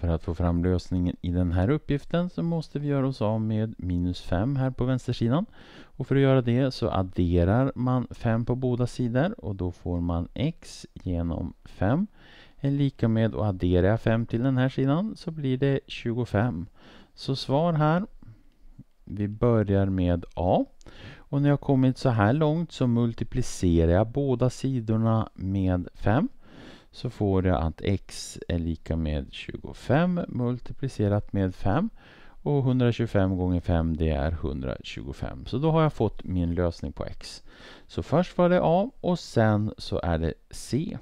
För att få fram lösningen i den här uppgiften så måste vi göra oss av med minus 5 här på vänstersidan. Och för att göra det så adderar man 5 på båda sidor och då får man x genom 5 är lika med och adderar jag 5 till den här sidan så blir det 25. Så svar här. Vi börjar med A. Och när jag kommit så här långt så multiplicerar jag båda sidorna med 5 så får jag att x är lika med 25 multiplicerat med 5. Och 125 gånger 5 det är 125. Så då har jag fått min lösning på x. Så först var det a och sen så är det c.